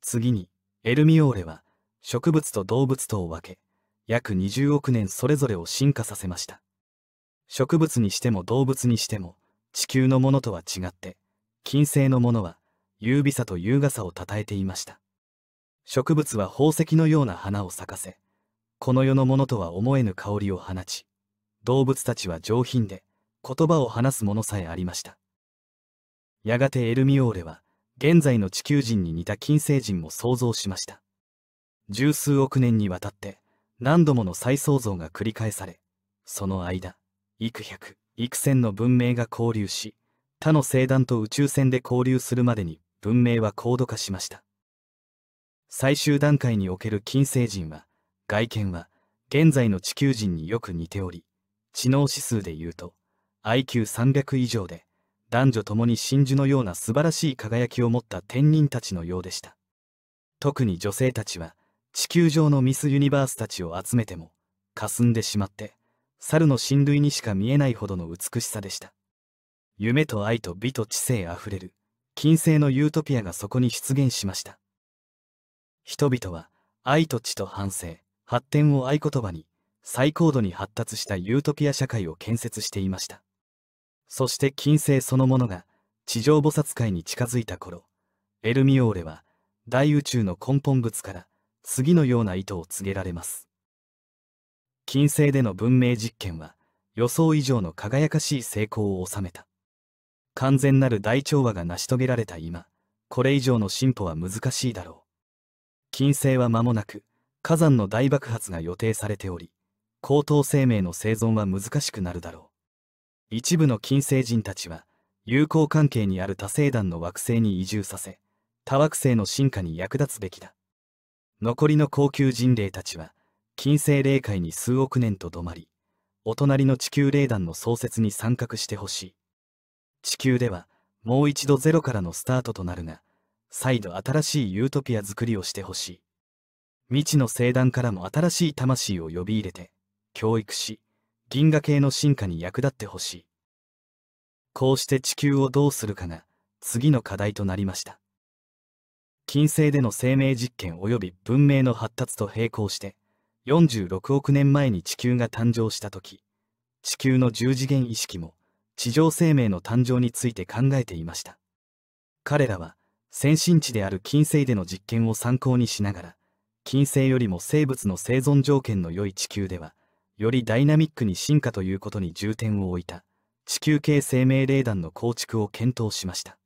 次にエルミオーレは植物と動物とを分け約20億年それぞれを進化させました植物にしても動物にしても地球のものとは違って金星のものは優美さと優雅さを称えていました植物は宝石のような花を咲かせこの世のものとは思えぬ香りを放ち動物たちは上品で言葉を話すものさえありましたやがてエルミオーレは現在の地球人に似た金星人も想像しました十数億年にわたって何度もの再創造が繰り返されその間幾百幾千の文明が交流し他の星団と宇宙船で交流するまでに文明は高度化しました最終段階における金星人は外見は現在の地球人によく似ており知能指数でいうと IQ300 以上で男女共に真珠のような素晴らしい輝きを持った天人たちのようでした特に女性たちは地球上のミス・ユニバースたちを集めても霞んでしまって猿の親類にしか見えないほどの美しさでした夢と愛と美と知性あふれる金星のユートピアがそこに出現しました人々は愛と知と反省発展を合言葉に最高度に発達したユートピア社会を建設していましたそして金星そのものが地上菩薩界に近づいた頃エルミオーレは大宇宙の根本物から次のような意図を告げられます金星での文明実験は予想以上の輝かしい成功を収めた完全なる大調和が成し遂げられた今これ以上の進歩は難しいだろう金星は間もなく火山の大爆発が予定されており高等生命の生存は難しくなるだろう一部の金星人たちは友好関係にある多星団の惑星に移住させ多惑星の進化に役立つべきだ残りの高級人類たちは金星霊界に数億年と止まりお隣の地球霊団の創設に参画してほしい地球ではもう一度ゼロからのスタートとなるが再度新しいユートピア作りをしてほしい。未知の星団からも新しい魂を呼び入れて、教育し、銀河系の進化に役立ってほしい。こうして地球をどうするかが、次の課題となりました。近世での生命実験及び文明の発達と並行して、46億年前に地球が誕生した時、地球の十次元意識も地上生命の誕生について考えていました。彼らは先進地である金星での実験を参考にしながら、金星よりも生物の生存条件の良い地球では、よりダイナミックに進化ということに重点を置いた、地球系生命霊団の構築を検討しました。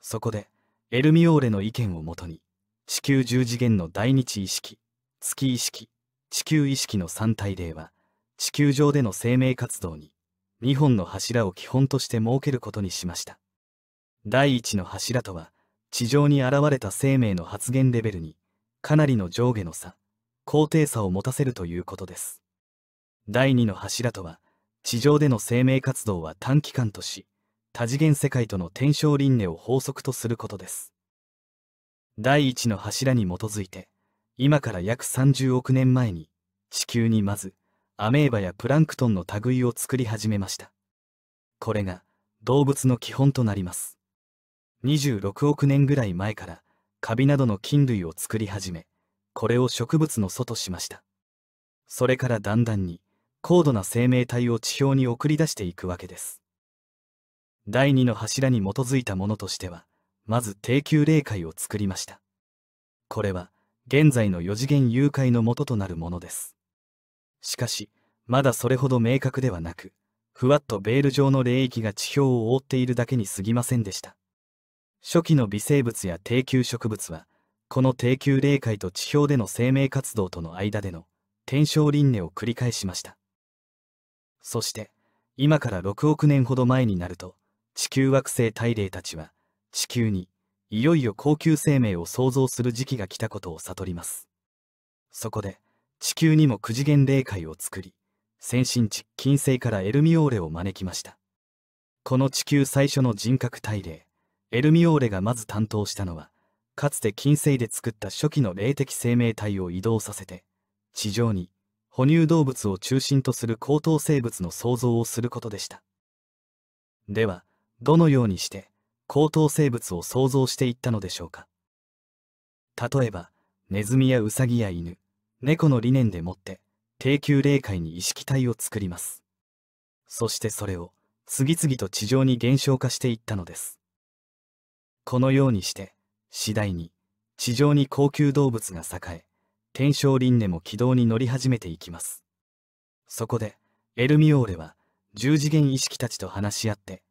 そこで、エルミオーレの意見をもとに、地球十次元の大日意識、月意識、地球意識の三体例は、地球上での生命活動に、2本の柱を基本として設けることにしました。第一の柱とは地上に現れた生命の発現レベルにかなりの上下の差高低差を持たせるということです第二の柱とは地上での生命活動は短期間とし多次元世界との転生輪廻を法則とすることです第一の柱に基づいて今から約30億年前に地球にまずアメーバやプランクトンの類を作り始めましたこれが動物の基本となります26億年ぐらい前からカビなどの菌類を作り始めこれを植物の祖としましたそれからだんだんに高度な生命体を地表に送り出していくわけです第2の柱に基づいたものとしてはまず低級霊界を作りましたこれは現在の四次元誘拐の元となるものですしかしまだそれほど明確ではなくふわっとベール状の霊域が地表を覆っているだけに過ぎませんでした初期の微生物や低級植物はこの低級霊界と地表での生命活動との間での天正輪廻を繰り返しましたそして今から6億年ほど前になると地球惑星大霊たちは地球にいよいよ高級生命を創造する時期が来たことを悟りますそこで地球にも九次元霊界を作り先進地金星からエルミオーレを招きましたこの地球最初の人格大霊エルミオーレがまず担当したのはかつて近世で作った初期の霊的生命体を移動させて地上に哺乳動物を中心とする高等生物の創造をすることでしたではどのようにして高等生物を創造していったのでしょうか例えばネズミやウサギや犬猫の理念でもって低級霊界に意識体を作りますそしてそれを次々と地上に減少化していったのですこのようにして次第に地上に高級動物が栄え天正輪廻も軌道に乗り始めていきますそこでエルミオーレは十次元意識たちと話し合って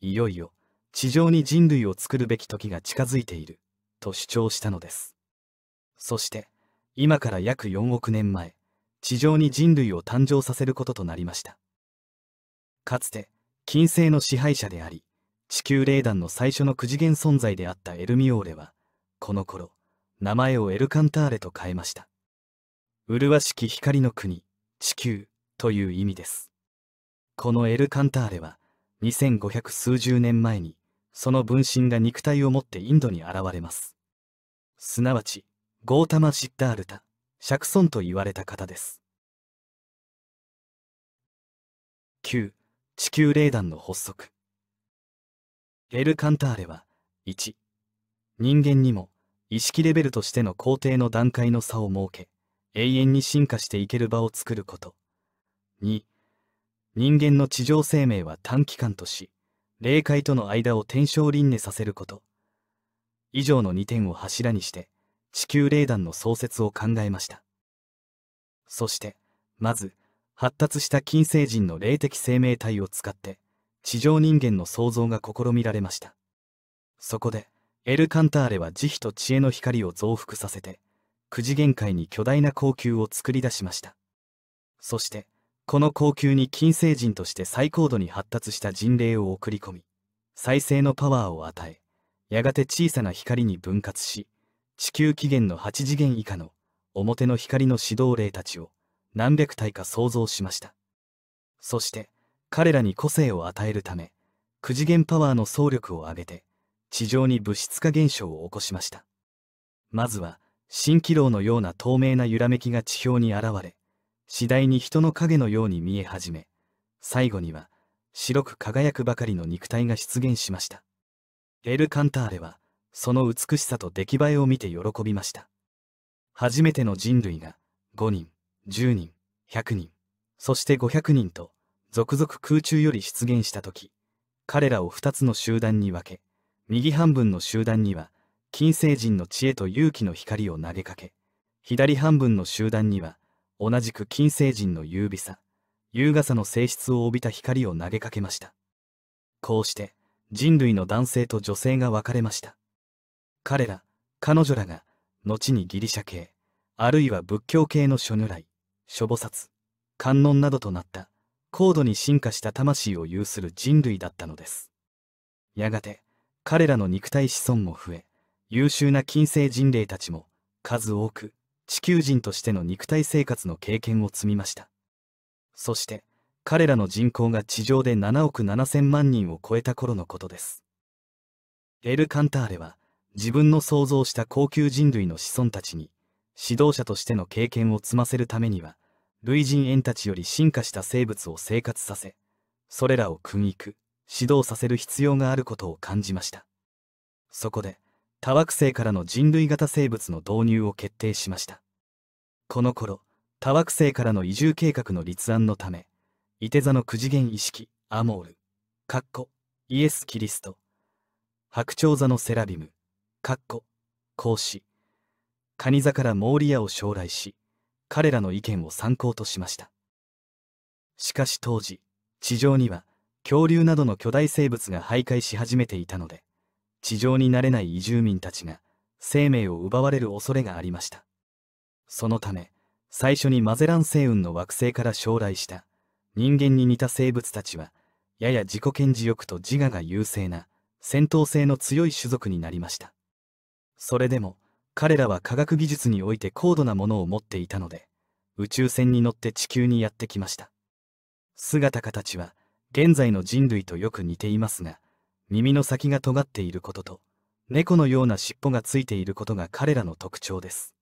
いよいよ地上に人類を作るべき時が近づいていると主張したのですそして今から約4億年前地上に人類を誕生させることとなりましたかつて金星の支配者であり地球霊団の最初の9次元存在であったエルミオーレは、この頃、名前をエルカンターレと変えました。麗しき光の国、地球という意味です。このエルカンターレは、2500数十年前に、その分身が肉体を持ってインドに現れます。すなわち、ゴータマ・シッダールタ、シャクソンと言われた方です。9. 地球霊団の発足。エル・カンターレは1人間にも意識レベルとしての肯定の段階の差を設け永遠に進化していける場を作ること2人間の地上生命は短期間とし霊界との間を天正輪廻させること以上の2点を柱にして地球霊団の創設を考えましたそしてまず発達した近世人の霊的生命体を使って地上人間の創造が試みられましたそこでエル・カンターレは慈悲と知恵の光を増幅させて九次元界に巨大な高級を作り出しましたそしてこの高級に金星人として最高度に発達した人霊を送り込み再生のパワーを与えやがて小さな光に分割し地球起源の8次元以下の表の光の指導霊たちを何百体か創造しましたそして彼らに個性を与えるため9次元パワーの総力を上げて地上に物質化現象を起こしましたまずは蜃気楼のような透明な揺らめきが地表に現れ次第に人の影のように見え始め最後には白く輝くばかりの肉体が出現しましたエル・カンターレはその美しさと出来栄えを見て喜びました初めての人類が5人10人100人そして500人と続々空中より出現した時、彼らを2つの集団に分け、右半分の集団には、金星人の知恵と勇気の光を投げかけ、左半分の集団には、同じく金星人の優美さ、優雅さの性質を帯びた光を投げかけました。こうして、人類の男性と女性が分かれました。彼ら、彼女らが、後にギリシャ系、あるいは仏教系の諸如来、諸菩薩、観音などとなった、高度に進化した魂を有する人類だったのですやがて彼らの肉体子孫も増え優秀な近世人類たちも数多く地球人としての肉体生活の経験を積みましたそして彼らの人口が地上で7億7000万人を超えた頃のことですエル・カンターレは自分の創造した高級人類の子孫たちに指導者としての経験を積ませるためには類人猿たちより進化した生物を生活させそれらを訓育指導させる必要があることを感じましたそこで多惑星からの人類型生物の導入を決定しましたこの頃多惑星からの移住計画の立案のため伊手座の9次元意識アモールカッコイエス・キリスト白鳥座のセラビムカッコ孔子蟹座からモーリアを将来し彼らの意見を参考としましたしかし当時地上には恐竜などの巨大生物が徘徊し始めていたので地上に慣れない移住民たちが生命を奪われる恐れがありましたそのため最初にマゼラン星雲の惑星から将来した人間に似た生物たちはやや自己顕示欲と自我が優勢な戦闘性の強い種族になりましたそれでも彼らは科学技術において高度なものを持っていたので宇宙船に乗って地球にやってきました姿形は現在の人類とよく似ていますが耳の先が尖っていることと猫のような尻尾がついていることが彼らの特徴です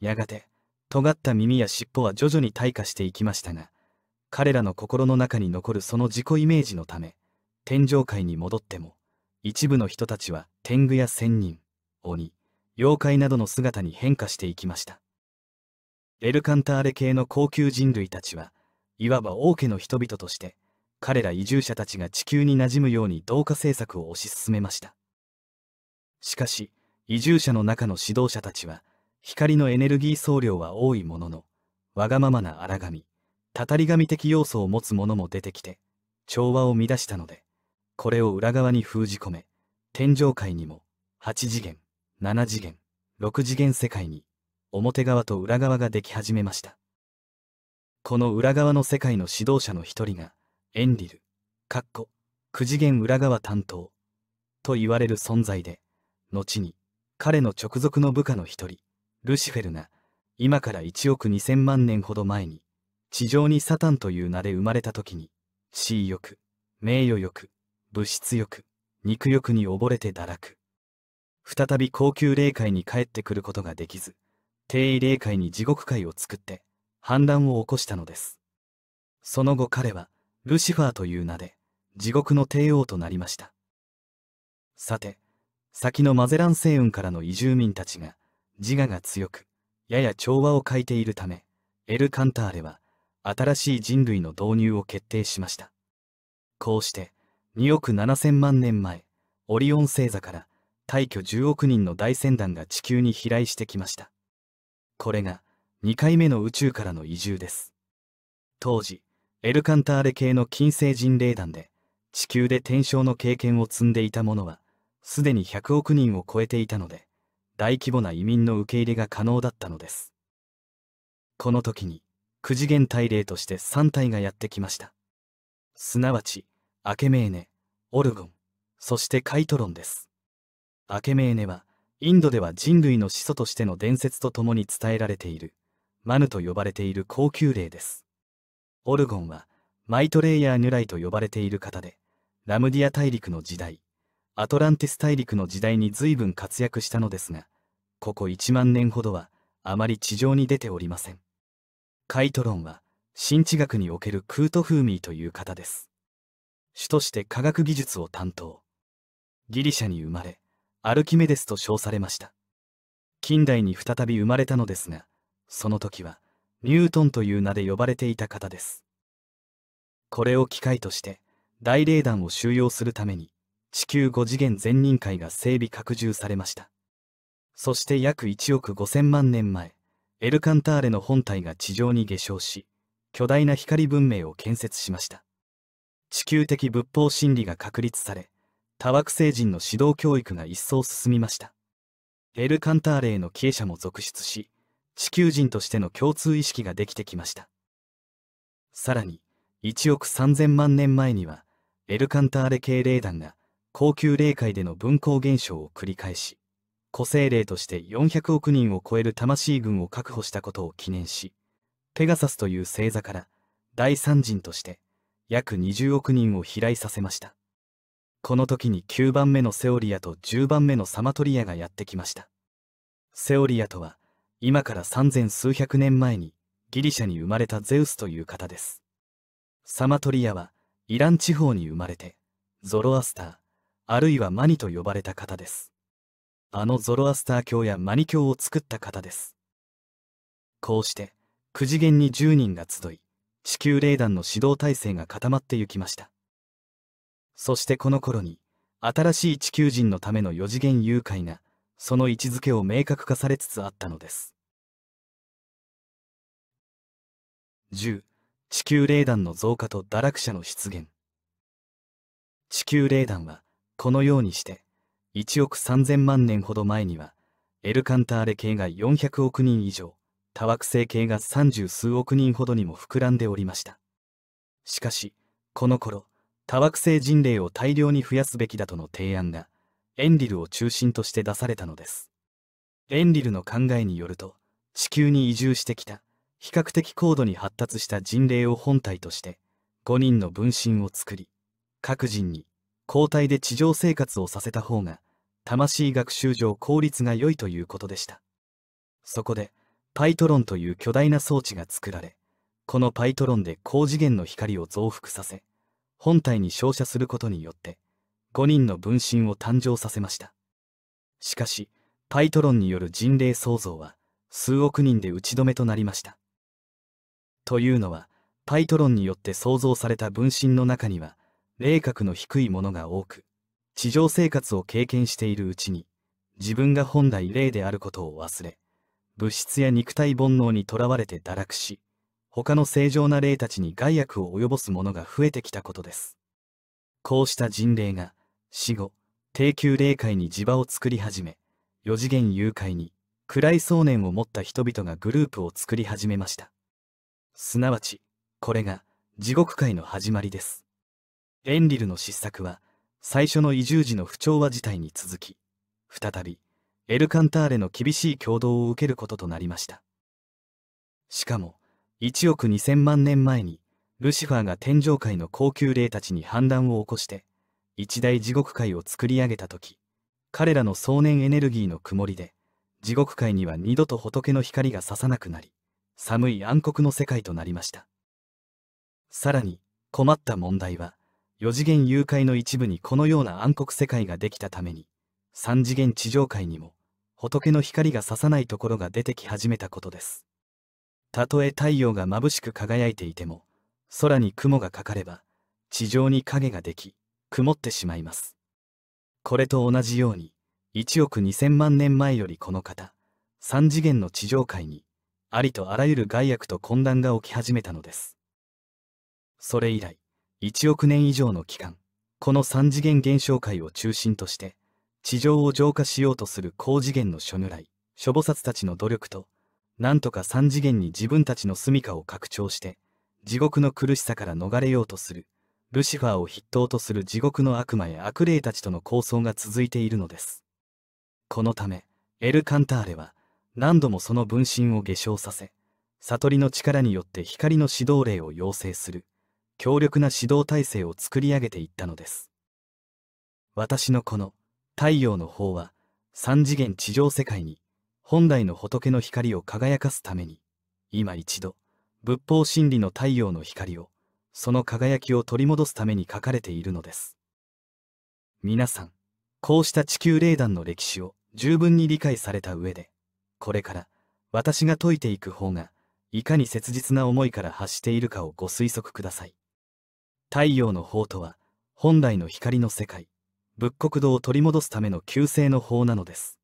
やがて尖った耳や尻尾は徐々に退化していきましたが彼らの心の中に残るその自己イメージのため天上界に戻っても一部の人たちは天狗や仙人鬼妖怪などの姿に変化していきましたエルカンターレ系の高級人類たちはいわば王家の人々として彼ら移住者たちが地球に馴染むように同化政策を推し進めましたしかし移住者の中の指導者たちは光のエネルギー総量は多いもののわがままな荒神たたり神的要素を持つ者も出てきて調和を乱したのでこれを裏側に封じ込め天上界にも8次元7次元、6次元世界に、表側と裏側ができ始めました。この裏側の世界の指導者の一人が、エンリル、かっこ、9次元裏側担当、と言われる存在で、後に、彼の直属の部下の一人、ルシフェルが、今から1億2000万年ほど前に、地上にサタンという名で生まれた時に、地位欲、名誉欲、物質欲、肉欲に溺れて堕落。再び高級霊界に帰ってくることができず、低位霊界に地獄界を作って、反乱を起こしたのです。その後彼は、ルシファーという名で、地獄の帝王となりました。さて、先のマゼラン星雲からの移住民たちが、自我が強く、やや調和を欠いているため、エル・カンターレは、新しい人類の導入を決定しました。こうして、2億7千万年前、オリオン星座から大挙10億人の大船団が地球に飛来してきましたこれが2回目の宇宙からの移住です当時エルカンターレ系の近星人霊団で地球で転生の経験を積んでいた者はすでに100億人を超えていたので大規模な移民の受け入れが可能だったのですこの時に九次元大霊として3体がやってきましたすなわちアケメーネオルゴンそしてカイトロンですアケメーネはインドでは人類の始祖としての伝説とともに伝えられているマヌと呼ばれている高級霊ですオルゴンはマイトレイヤー・ニュライと呼ばれている方でラムディア大陸の時代アトランティス大陸の時代に随分活躍したのですがここ1万年ほどはあまり地上に出ておりませんカイトロンは新知学におけるクート・フーミーという方です主として科学技術を担当ギリシャに生まれアルキメデスと称されました近代に再び生まれたのですがその時はニュートンという名で呼ばれていた方ですこれを機会として大霊団を収容するために地球5次元全人会が整備拡充されましたそして約1億5000万年前エルカンターレの本体が地上に下昇し巨大な光文明を建設しました地球的仏法真理が確立され多惑星人の指導教育が一層進みましたエル・カンターレへの傾者も続出し地球人としての共通意識ができてきましたさらに1億3000万年前にはエル・カンターレ系霊団が高級霊界での分光現象を繰り返し個性霊として400億人を超える魂群を確保したことを記念しペガサスという星座から第三人として約20億人を飛来させましたこの時に9番目のセオリアと10番目のサマトリアがやってきましたセオリアとは今から三千数百年前にギリシャに生まれたゼウスという方ですサマトリアはイラン地方に生まれてゾロアスターあるいはマニと呼ばれた方ですあのゾロアスター教やマニ教を作った方ですこうして九次元に十人が集い地球霊団の指導体制が固まってゆきましたそしてこの頃に、新しい地球人のための四次元誘拐が、その位置づけを明確化されつつあったのです。十、地球霊団の増加と堕落者の出現。地球霊団は、このようにして、1億3000万年ほど前には、エルカンターレ系が400億人以上、多惑星系が30数億人ほどにも膨らんでおりました。しかし、この頃、多惑星人類を大量に増やすべきだとの提案がエンリルを中心として出されたのですエンリルの考えによると地球に移住してきた比較的高度に発達した人類を本体として5人の分身を作り各人に交代で地上生活をさせた方が魂学習上効率が良いということでしたそこでパイトロンという巨大な装置が作られこのパイトロンで高次元の光を増幅させ本体に照射することによって5人の分身を誕生させましたしかしパイトロンによる人霊創造は数億人で打ち止めとなりましたというのはパイトロンによって創造された分身の中には霊格の低いものが多く地上生活を経験しているうちに自分が本来霊であることを忘れ物質や肉体煩悩にとらわれて堕落し他の正常な霊たちに害悪を及ぼすものが増えてきたことです。こうした人霊が死後、低級霊界に磁場を作り始め、四次元誘拐に暗い想念を持った人々がグループを作り始めました。すなわち、これが地獄界の始まりです。エンリルの失策は、最初の移住時の不調和事態に続き、再び、エルカンターレの厳しい共同を受けることとなりました。しかも、1億2000万年前に、ルシファーが天上界の高級霊たちに反乱を起こして、一大地獄界を作り上げた時、彼らの壮年エネルギーの曇りで、地獄界には二度と仏の光が差さなくなり、寒い暗黒の世界となりました。さらに、困った問題は、四次元誘拐の一部にこのような暗黒世界ができたために、3次元地上界にも、仏の光が差さないところが出てき始めたことです。たとえ太陽が眩しく輝いていても空に雲がかかれば地上に影ができ曇ってしまいますこれと同じように1億2000万年前よりこの方3次元の地上界にありとあらゆる害悪と混乱が起き始めたのですそれ以来1億年以上の期間この3次元現象界を中心として地上を浄化しようとする高次元の諸如来諸菩薩たちの努力となんとか3次元に自分たちの住処を拡張して、地獄の苦しさから逃れようとする、ルシファーを筆頭とする地獄の悪魔や悪霊たちとの抗争が続いているのです。このため、エル・カンターレは、何度もその分身を下粧させ、悟りの力によって光の指導霊を養成する、強力な指導体制を作り上げていったのです。私のこの、太陽の方は、三次元地上世界に、本来の仏の光を輝かすために今一度仏法真理の太陽の光をその輝きを取り戻すために書かれているのです皆さんこうした地球霊団の歴史を十分に理解された上でこれから私が解いていく方がいかに切実な思いから発しているかをご推測ください太陽の法とは本来の光の世界仏国土を取り戻すための救世の法なのです